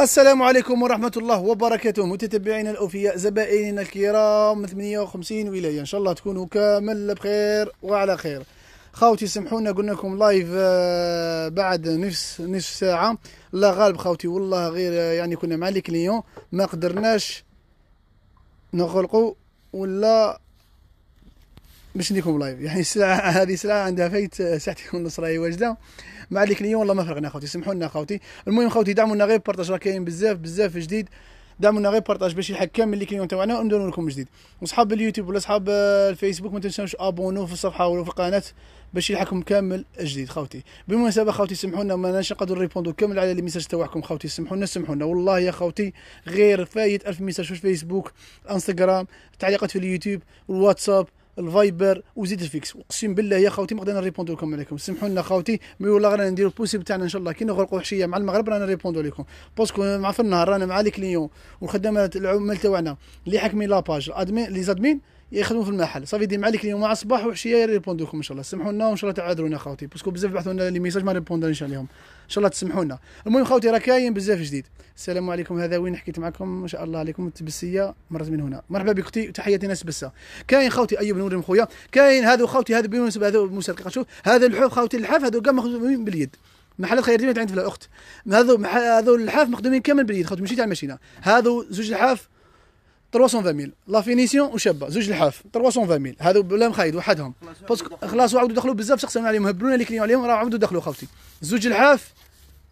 السلام عليكم ورحمة الله وبركاته متتبعينا الأوفياء زبائننا الكرام 58 ولاية إن شاء الله تكونوا كامل بخير وعلى خير خاوتي سمحونا قلنا لكم لايف آه، بعد نفس نصف ساعة لا غالب خاوتي والله غير آه، يعني كنا مع لي كليون ما قدرناش نغلقوا ولا باش نديكم لايف يعني السلعه هذه سلعه عندها فايت آه، ساعتين ونص راهي واجده مع ذيك اليوم والله ما فرقنا خوتي سمحوا لنا خوتي المهم خوتي دعمونا غير بارطاج راه كاين بزاف بزاف جديد دعمونا غير بارطاج باش يلحق كامل اللي كليون تاعنا ونديروا لكم جديد وصحاب اليوتيوب ولا صحاب آه، الفيسبوك ما تنساوش ابونو في الصفحه ولا في القناه باش يلحقكم كامل جديد خوتي بالمناسبه خوتي سمحوا لنا ما ناش نقدروا ريبوندو كامل على لي ميساج تاعكم خوتي سمحوا لنا سمحوا لنا والله يا خوتي غير فايت 1000 ميساج في الفيسبوك انستغرام تعليقات في اليوتيوب والواتساب الفايبر وزيد الفيكس اقسم بالله يا خوتي ما غادي نريبوندو لكم عليكم سمحوا لنا خوتي مي والله رانا نديرو البوسيبل تاعنا ان شاء الله كي نغرقوا حشيه مع المغرب رانا نريبوندو لكم باسكو مع في النهار رانا مع لي كليون والخدامات العمال تاعنا اللي حاكمين لاباج ادمين لي زادمين يخدموا في المحل صافي مع لي اليوم مع الصباح وحشيه يريبوندو لكم ان شاء الله سمحوا لنا وان شاء الله تعذرونا خوتي باسكو بزاف بعثوا لنا لي ميساج ما ريبوندو عليهم ان شاء الله تسمحوا لنا المهم خوتي راه كاين بزاف جديد السلام عليكم هذا وين حكيت معكم ان شاء الله عليكم التبسيه مرت من هنا مرحبا بك اختي تحياتي ناس بسه كاين خوتي ايوب نورم خويا كاين هذا خوتي هذا بيونس هذا موسى شوف هذا الحوف خوتي اللحاف هذو كاع مخدومين باليد محلات خير ديما عند الاخت هذو هذو اللحاف مخدومين كامل باليد خوتي ماشي تاع الماشينه هذو زوج لحاف 320 ميل لا فينيسيون وشابه زوج الحاف 320 ميل هذو بلا مخايد وحدهم باسكو خلاص عاودوا دخلوا بزاف سقسمنا عليهم هبلونا اللي كليون عليهم راه عاودوا دخلوا خوتي زوج الحاف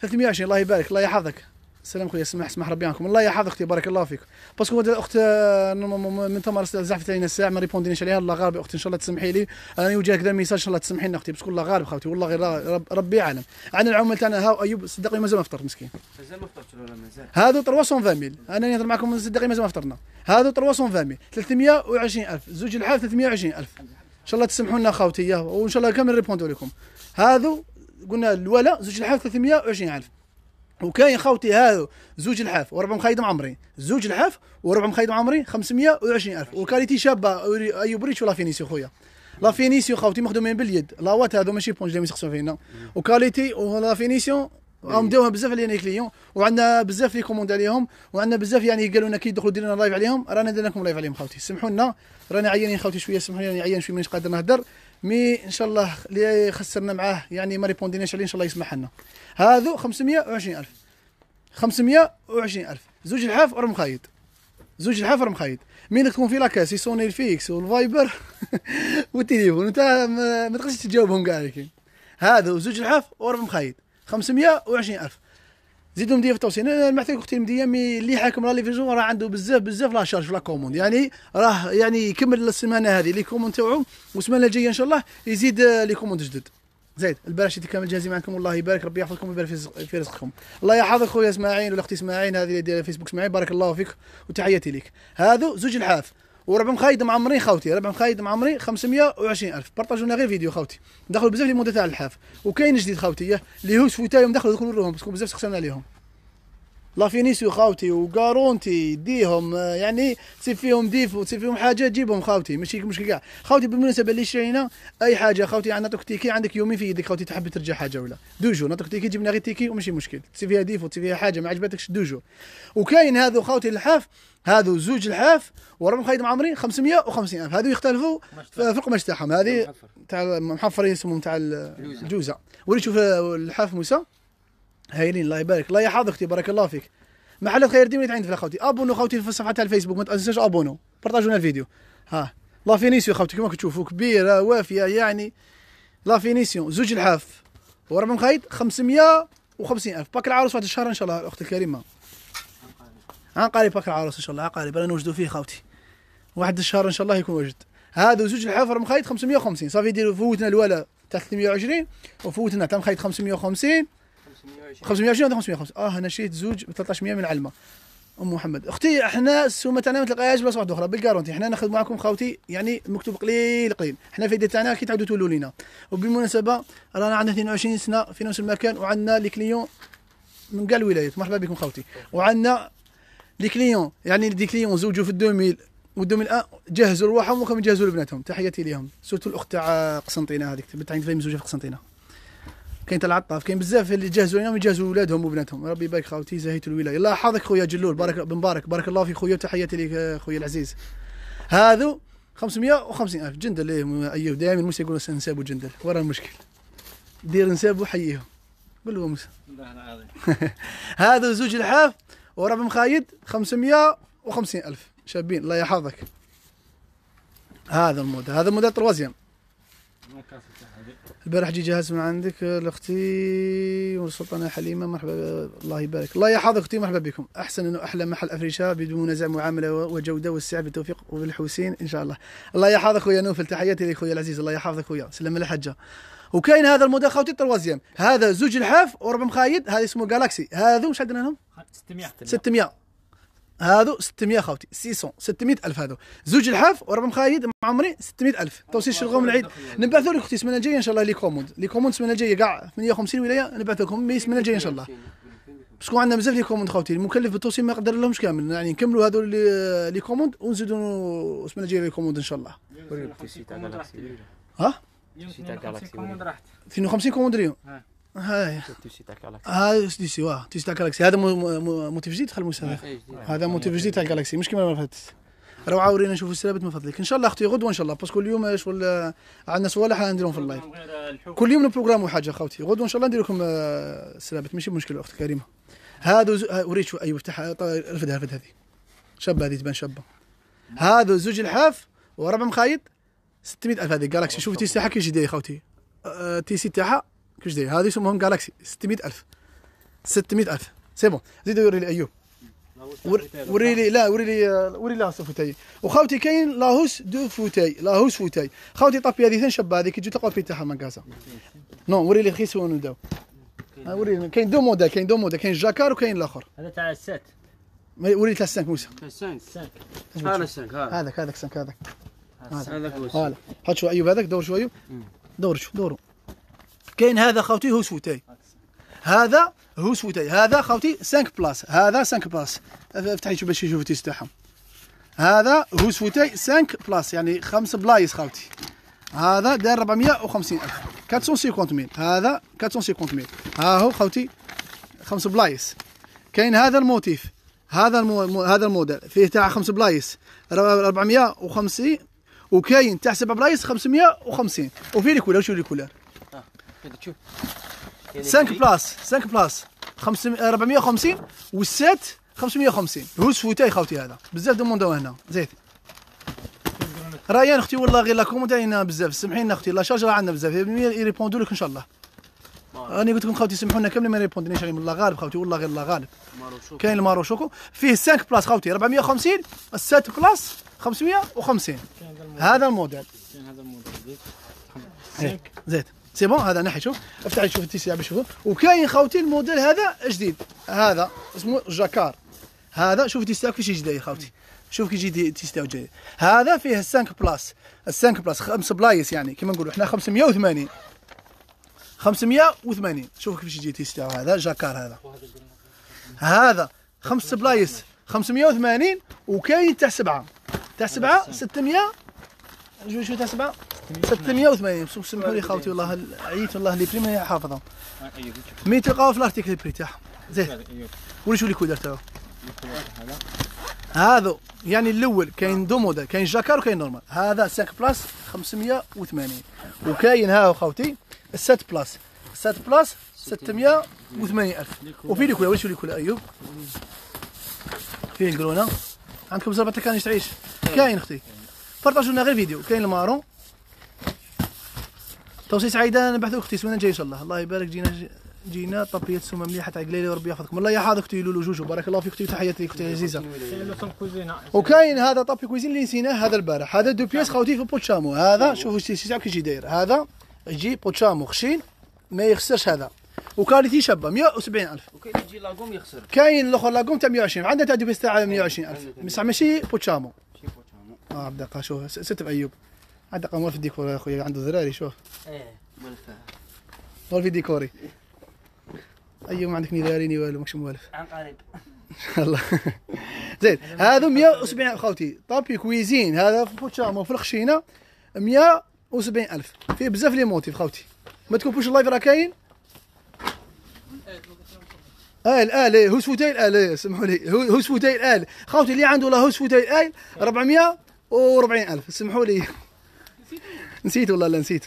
320 الله يبارك الله يحفظك سلام خويا سمح سمح ربي عنكم الله يحفظ اختي بارك الله فيك باسكو الاخت آه، من تمر زعفت علينا الساعه ما ريبونديناش عليها الله غالب اختي ان شاء الله تسمحي لي انا وجه هكذا ميساج ان شاء الله تسمحي لنا اختي باسكو الله غالب خاوتي والله غير ربي عالم عن العمل تاعنا هاو ايوب صدقني مازال ما فطرت مسكين مازال ما فطرت ولا مازال هذو 300 انا نهضر معكم صدقني مازال ما فطرنا هذو 300 ميل 320000 زوج الحال 320000 ان شاء الله تسمحوا لنا خاوتي وان شاء الله كامل ريبوندو لكم هذو قلنا الولا زوج الحال 320000 وكاين خوتي هادو زوج لحاف وربع مخايد عمري زوج لحاف وربع مخيدم عمري الف وكاليتي شابه اي بريتش ولا فينيسيو خويا لا فينيسيو خوتي مخدومين باليد لا وات هادو ماشي بونج اللي يسقسوا فينا وكاليتي ولا فينيسيو راهم داوها بزاف علينا كليون وعندنا بزاف لي كوموند عليهم وعندنا بزاف يعني قالوا لنا كي يدخلوا ديرنا لايف عليهم رانا درنا لكم لايف عليهم خوتي سمحوا لنا رانا عيانين خوتي شويه سمحوا لي يعني عيان شويه مانيش قادر نهدر مي ان شاء الله اللي خسرنا معاه يعني ما ريبونديناش عليه ان شاء الله يسمح لنا هذو 520000 520000 زوج الحاف ورم خايد زوج الحاف ورم خايد مين تكون في لاكاس يسوني الفيكس والفايبر والتليفون انت ما تقدرش تجاوبهم كاع هادو زوج الحاف ورم خايد 520000 زيدوا مديه في التوصيل انا نبعث اختي مديه مي اللي حاكم راه ليفيزيون راه عنده بزاف بزاف لا شارج في لا كوموند يعني راه يعني يكمل السيمانه هذه لي كوموند تاعو والسيمانه الجايه ان شاء الله يزيد آه، لي كوموند جدد زيد البراشيتي كامل جاهزين معكم والله يبارك ربي يحفظكم ويبارك في رزقكم الله يحفظك خويا اسماعيل ولا اختي اسماعيل هذه اللي دايره فيسبوك اسماعيل بارك الله فيك وتحياتي ليك هذو زوج الحاف وربع مخايد معمرين خوتي ربع مخايد معمري 520 الف بارطاجونا غير فيديو خوتي دخلوا بزاف لي موندا تاع الحاف وكاين جديد خوتي اللي هو سويتايهم دخلوا دخلوا لهم باسكو بزاف سقسمنا عليهم لافينيسيو خاوتي وقارونتي ديهم آه، يعني تصيب فيهم ديف وتصيب فيهم حاجه جيبهم خاوتي ماشي مشكل كاع خاوتي بالمناسبه اللي شرينا اي حاجه خاوتي عندنا تيكي عندك يومين في يدك خاوتي تحب ترجع حاجه ولا دوجو نعطيك تيكي جبنا غير تيكي وماشي مشكل تصيب فيها ديف وتصيب فيها حاجه ما عجبتكش دوجو وكاين هذو خاوتي الحاف هذو زوج الحاف ورقم خايد معمرين 550 الف هذو يختلفوا في القماش تاعهم هذه تاع محفرين اسمهم تاع الجوزه ولي شوف آه، الحاف موسى هايلين الله يبارك الله يحفظك اختي بارك الله فيك محل خير ديما يتعين في اخوتي ابونو خوتي في تاع الفيسبوك ما تنساش ابونو بارطاجونا الفيديو ها لا فينيسيو خوتي كما كتشوفوا كبيره وافيه يعني لا فينيسيو زوج الحاف ورقم خايد 550 الف باك العروس واحد الشهر ان شاء الله اختي الكريمه عقاري باك العروس ان شاء الله عقاري بلا نوجدوا فيه خوتي واحد الشهر ان شاء الله يكون وجد هذا زوج الحاف رقم خايد 550 صافي ديروا فوتنا الولا تاع 320 وفوتنا تاع مخايد 550 520 520 550 اه انا شريت زوج ب 1300 من علمه ام محمد اختي احنا السومه تاعنا ما تلقاهاش بلاصه واحده اخرى بالكارونتي احنا ناخذ معكم خوتي يعني مكتوب قليل قليل احنا في تاعنا كي تعاودوا تولوا لينا وبالمناسبه رانا عندنا 22 سنه في نفس المكان وعندنا لي كليون من كاع الولايات مرحبا بكم خوتي وعندنا لي كليون يعني دي كليون زوجوا في 2000 و 2000 جهزوا رواحهم وكم يجهزوا لبناتهم تحياتي لهم سورتو الاخت تاع قسنطينه هذيك بنت عين فهمي زوجها في قسنطينه كاين تاع العطاف كاين بزاف اللي جهزوا اليوم يجهزوا ولادهم وبناتهم ربي يبارك خاوتي زهيت الولايه الله يحفظك خويا جلول بارك مبارك بارك الله في خويا تحياتي لك آه، خويا العزيز هذو 550 الف جندل إيه، ايوه دائما موسى يقول نسابوا جندل ورا المشكل دير نسابوا حييهم قول له موسى الله العظيم هذا زوج الحاف وربع مخايد 550 الف شابين الله يحفظك هذا الموديل هذا موديل تروازيام البارح جي جهاز من عندك لاختي والسلطانه حليمه مرحبا الله يبارك الله يحفظك اختي مرحبا بكم احسن انه احلى محل افريشه بدون نزع معامله وجوده والسعي بالتوفيق وبالحسين ان شاء الله الله يحفظك خويا نوفل تحياتي لك خويا العزيز الله يحفظك خويا سلم الحجه وكاين هذا المداخ خوتي التروازيام هذا زوج لحاف وربع مخايد هذا اسمه جالاكسي هذو واش عندنا لهم 600 600 هادو 600 خوتي 600 600 الف هادو زوج الحاف مخايد مع عمري 600 الف توصيل الغوم العيد نبعثوا لك اختي السمانه الجايه ان شاء الله لي كوموند لي كوموند السمانه الجايه كاع 58 ولايه نبعث لكم مي السمانه الجايه ان شاء الله باسكو عندنا بزاف لي كوموند خوتي المكلف بالتوصيل ما يقدر لهمش كامل يعني نكملوا هادو لي كوموند ونزيدوا السمانه الجايه لي كوموند ان شاء الله ها 52 كوموند راحت 52 كوموند اليوم هاي هاي دي سي واه دي سي تاع جالاكسي هذا موتيف جديد دخل المسابقه هذا موتيف جديد تاع جالاكسي مش كيما المره اللي فاتت روعه ورينا نشوفوا السلابت من فضلك ان شاء الله اختي غدوه ان شاء الله باسكو اليوم شغل عندنا صوالح نديرهم في اللايف كل يوم نبروغرامو حاجه خوتي غدوه ان شاء الله ندير لكم آه، السلابت ماشي مشكل اختي كريمه هذا زو... آه، وريت شو ايوب افتحها رفدها رفد هذه شابه هذه تبان شابه هذا زوج الحاف وربع مخايط 600000 هذه جالاكسي شوف تيستحق كي جديد خوتي تي سي تاعها كلش داير هذه اسمهم جالاكسي 600000 600000 سي بون زيد وري لي ايوب وري لي لا وري لي آه، وري لي لاهوس فوتاي وخاوتي كاين لاهوس دو فوتاي لاهوس فوتاي خاوتي طابي هذه هذه هذيك تجي تلقى في تاعها كازا نو وري لي رخيص ونداو آه، وري كاين دو مودا كاين دو مودا كاين جاكار وكاين الاخر هذا تاع السات وري تاع السانك موسى السانك السانك هذاك السانك هذاك هذاك هذاك هذاك هذاك هذاك أيوه، هذاك هذاك هذاك هذاك هذاك هذاك هذاك هذاك هذاك هذاك هذاك دور هذاك أيوه. دورو كاين هذا خوتي هو سوتي هذا هو سوتي هذا خوتي 5 بلاص هذا 5 بلاص افتحي شوف باش يشوف تيستاحهم تاعهم هذا هو سوتي 5 بلاص يعني خمس بلايص خوتي هذا دار 450 الف 450 ميل هذا 450 ميل ها هو خوتي خمس بلايص كاين هذا الموتيف هذا المو... هذا الموديل فيه تاع خمس بلايص 450 وكاين تاع سبع بلايص 550 وفيه كولور شوف كولور 5 بلاص 5 بلاص 450 7 550 هوس فوتاي خاوتي هذا بزاف دوموندو هنا زيد رايان اختي والله غير لا كوموند علينا بزاف سمحي لنا اختي لا شارج راه عندنا بزاف يريبوندو لك ان شاء الله انا قلت لكم خاوتي سمحوا لنا كامل ما يريبوندنيش عليهم الله غالب خاوتي والله غير الله غالب كاين الماروشوكو فيه 5 بلاص خاوتي 450 7 بلاص 550 هذا الموديل كاين هذا الموديل زيد سي بون هذا شوف افتح شوف التيسير باش شوفوا وكاين خاوتي الموديل هذا جديد هذا اسمه جاكار هذا شوف تيستاو كيفاش يجي داير خاوتي شوف كي يجي تيستاو جاي هذا فيه 5 بلاس 5 بلاس خمس بلايص يعني كما نقولوا حنا 580 580 شوف كيفاش يجي تيستاو هذا جاكار هذا هذا خمس بلايص 580 وكاين تاع سبعه تاع سبعه 600 شوف تاع سبعه 680 سمحوا لي خاوتي والله عييت والله لي بريم حافظه حافظهم مي تلقاو في الارتيكل بري تاعهم زين ولي شو لي كودر تاعو هذا يعني الاول كاين دو موديل كاين جاكار وكاين نورمال هذا 5 بلاس 580 وكاين هاو خاوتي 7 بلاس 7 بلاس 680 الف وفي وش واش ليكولا ايوب فين كرونا عندكم زربه كانش تعيش كاين اختي بارطاجونا غير فيديو كاين المارون توصية سعيدة انا بحث اختي سمينا جاي ان شاء الله الله يبارك جينا جينا طبية سمة مليحة تاع قليلة وربي يحفظكم الله يحفظ اختي لولو جوجو بارك الله في اختي تحياتي اختي عزيزة وكاين هذا طابي كويزين اللي نسيناه هذا البارح هذا دو بيس خاوتي في بوتشامو هذا شوفوا السيساب كي داير هذا يجي بوتشامو خشين ما يخسرش هذا وكاليتي شابه 170000 وكاين يجي لاكوم يخسر كاين الاخر لاكوم تاع 120 عندنا تاع دو بيس تاع 120000 بصح ماشي بوتشامو اه بدا شوف ستب ايوب عاد قام في الديكور يا خويا عنده زراري شوف ايه ملفه مول في ديكوري اي أيوة، ما عندك نيداري ني والو ماكش موالف عن قريب ان شاء الله زين هذا 170 خوتي طابي كويزين هذا في بوتشامو في الخشينه 170 الف فيه بزاف لي موتيف خوتي ما تكونوش اللايف راه كاين ال ال إيه، هوس فوتاي ال إيه، سمحوا لي هوس فوتاي ال خوتي اللي عنده لا هوس فوتاي ال 440 الف سمحوا لي نسيت والله لا نسيت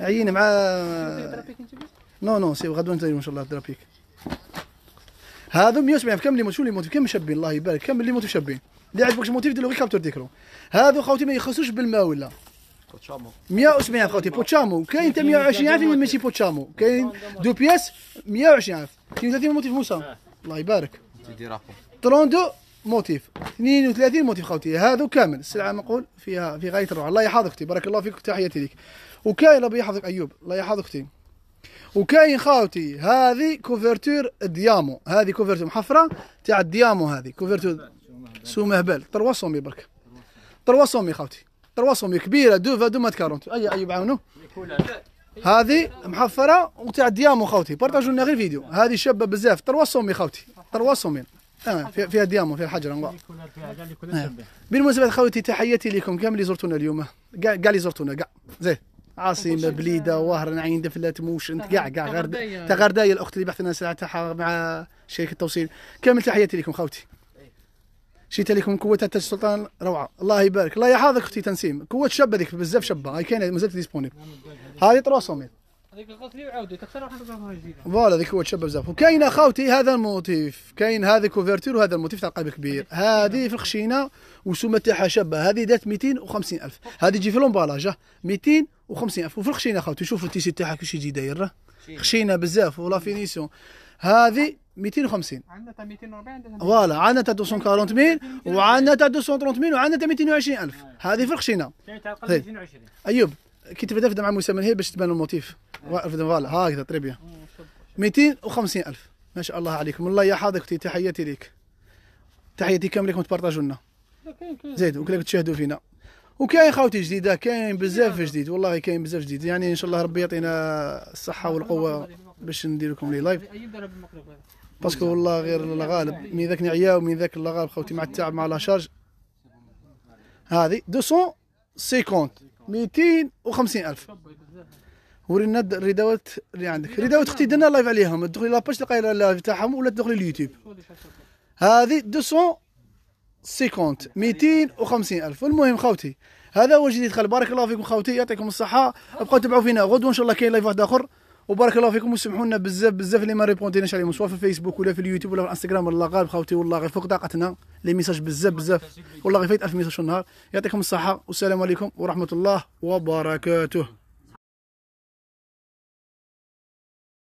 عيني مع نو نو سي غدوه نتا ان شاء الله درابيك هذا 170 كم اللي شو اللي موتيف كم شابين الله يبارك كم اللي موتيف شابين اللي عجبكش موتيف ديرو غير كابتور ديكرو هذا خوتي ما يخصوش بالماء ولا 170 خوتي بوتشامو كاين حتى 120 عام ماشي بوتشامو كاين دو بياس 120 كاين 30 موتيف موسى آه. الله يبارك 32 موتيف 32 موتيف خوتي هذا كامل السلعه نعم. مقول فيها في غايه الروعه الله يحفظك اختي بارك الله فيك تحياتي لك وكاين ربي يحفظك ايوب الله يحفظك اختي وكاين خاوتي هذه كوفرتور ديامو هذه كوفرتور محفره تاع الديامو هذه كوفرتور سو مهبل 300 برك 300 خوتي 300 كبيره دو فادو مات 40 اي ايوب عاونو هذه محفره وتاع ديامو خوتي بارطاجوا لنا غير فيديو هذه شابه بزاف 300 خوتي 300 آه في فيها ديامو فيها الحجر انواع نعم. بالمناسبه خوتي تحياتي لكم كامل اللي زرتونا اليوم كاع اللي زرتونا كاع زين عاصمة بليدة وهران عين دفلات موشن كاع كاع غرداية غرداية الأخت اللي بحثنا ساعة تاعها مع شركة التوصيل كامل تحياتي لكم خوتي إيه. شيت لكم قوة تاع السلطان روعة الله يبارك الله يحفظك اختي تنسيم قوة شابة ذيك بزاف شابة هاي كاينة مازالت ديسبونيبل نعم، هذه 300 هذيك جديده فوالا هذيك هو تشبه بزاف وكاين اخوتي هذا الموتيف كاين هذه كوفرتير وهذا الموتيف تاع قلب كبير هذه في الخشينه والسومه تاعها شابه هذه دات 250 الف هذه تجي في لومبالاج 250 الف وفي الخشينه اخوتي شوفوا التيسي تاعها كيفاش يجي داير خشينه بزاف ولا فينيسيون هذه 250 عندنا تاع 240 فوالا عندنا تاع 240 ميل وعندنا تاع 230 ميل وعندنا تاع 220 الف آه. هذه في الخشينه تاع 220 ايوب كي تبدا تفدا مع من هي باش تبان الموتيف إيه. فوالا هكذا بيان 250 الف ما شاء الله عليكم والله يا حاضر تحياتي ليك تحياتي كامله لكم تبارطاجوا لنا زيد وكلك تشاهدوا فينا وكاين خاوتي جديده كاين بزاف جديد والله كاين بزاف جديد يعني ان شاء الله ربي يعطينا الصحه والقوه باش ندير لكم لي لايف باسكو والله غير الغالب من ذاك نعيا ومن ذاك الغالب خوتي مع التعب مع لا شارج هذه 250 الف ورينا الريداوات اللي عندك ردوات اختي درنا لايف عليهم تدخلي لاباج تلقاي اللايف تاعهم ولا تدخلي اليوتيوب هذه 250 الف المهم خوتي هذا هو جديد خل بارك الله فيكم خوتي يعطيكم الصحه ابقوا تبعوا فينا غدوه ان شاء الله كاين لايف واحد اخر وبارك الله فيكم لنا بزاف بزاف اللي ما ريبونديناش عليهم سواء في الفيسبوك ولا في اليوتيوب ولا في الانستغرام والله غالب خاوتي والله غير فوق طاقتنا لي ميساج بزاف بزاف والله غير فايت 1000 ميساج في النهار يعطيكم الصحه والسلام عليكم ورحمه الله وبركاته